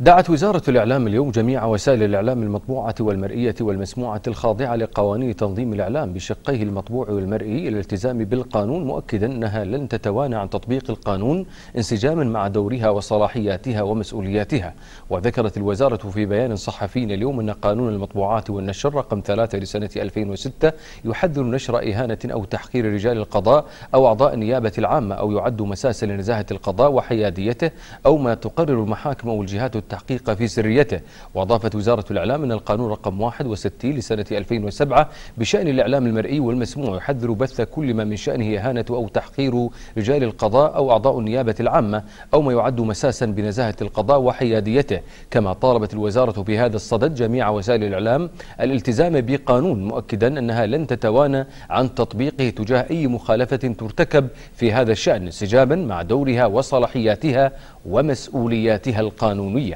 دعت وزارة الإعلام اليوم جميع وسائل الإعلام المطبوعة والمرئية والمسموعة الخاضعة لقوانين تنظيم الإعلام بشقيه المطبوع والمرئي إلى الالتزام بالقانون مؤكدا أنها لن تتوانى عن تطبيق القانون انسجاما مع دورها وصلاحياتها ومسؤولياتها وذكرت الوزارة في بيان صحفي اليوم أن قانون المطبوعات والنشر رقم 3 لسنة 2006 يحذر نشر إهانة أو تحقير رجال القضاء أو أعضاء النيابة العامة أو يعد مساسا لنزاهة القضاء وحياديته أو ما تقرر المحاكم أو الجهات التحقيق في سريته وأضافت وزارة الإعلام أن القانون رقم 61 لسنة 2007 بشأن الإعلام المرئي والمسموع يحذر بث كل ما من شأنه إهانة أو تحقير رجال القضاء أو أعضاء النيابة العامة أو ما يعد مساسا بنزاهة القضاء وحياديته كما طالبت الوزارة بهذا الصدد جميع وسائل الإعلام الالتزام بقانون مؤكدا أنها لن تتوانى عن تطبيقه تجاه أي مخالفة ترتكب في هذا الشأن انسجاما مع دورها وصلاحياتها ومسؤولياتها القانونية